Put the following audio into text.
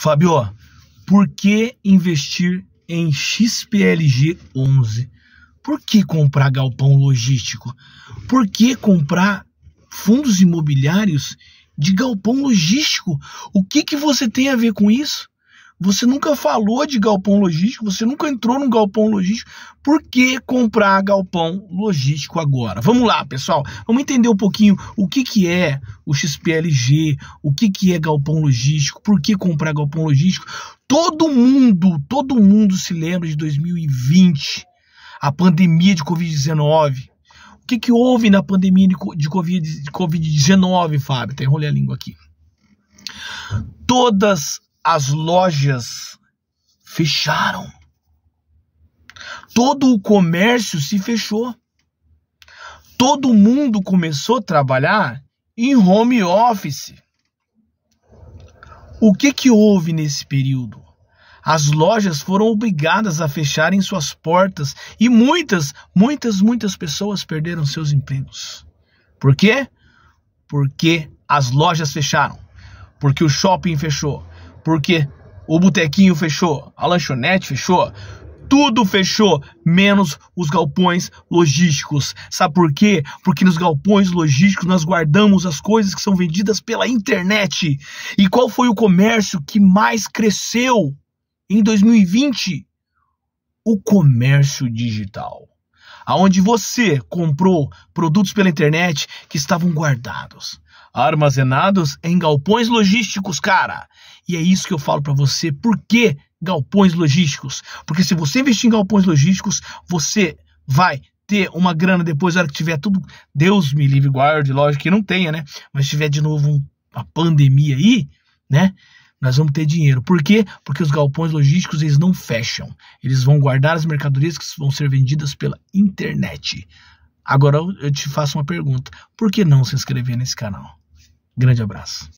Fabio, por que investir em XPLG 11? Por que comprar galpão logístico? Por que comprar fundos imobiliários de galpão logístico? O que, que você tem a ver com isso? Você nunca falou de galpão logístico, você nunca entrou num galpão logístico. Por que comprar galpão logístico agora? Vamos lá, pessoal. Vamos entender um pouquinho o que, que é o XPLG, o que, que é galpão logístico, por que comprar galpão logístico. Todo mundo, todo mundo se lembra de 2020, a pandemia de Covid-19. O que, que houve na pandemia de Covid-19, Fábio? Tem enrolar a língua aqui. Todas as lojas fecharam. Todo o comércio se fechou. Todo mundo começou a trabalhar em home office. O que que houve nesse período? As lojas foram obrigadas a fecharem suas portas e muitas, muitas, muitas pessoas perderam seus empregos. Por quê? Porque as lojas fecharam, porque o shopping fechou, porque o botequinho fechou, a lanchonete fechou, tudo fechou, menos os galpões logísticos. Sabe por quê? Porque nos galpões logísticos nós guardamos as coisas que são vendidas pela internet. E qual foi o comércio que mais cresceu em 2020? O comércio digital. Aonde você comprou produtos pela internet que estavam guardados armazenados em galpões logísticos, cara. E é isso que eu falo para você. Por que galpões logísticos? Porque se você investir em galpões logísticos, você vai ter uma grana depois, na hora que tiver tudo, Deus me livre, guarde, lógico que não tenha, né? Mas se tiver de novo uma pandemia aí, né? Nós vamos ter dinheiro. Por quê? Porque os galpões logísticos eles não fecham. Eles vão guardar as mercadorias que vão ser vendidas pela internet. Agora eu te faço uma pergunta: por que não se inscrever nesse canal? Grande abraço.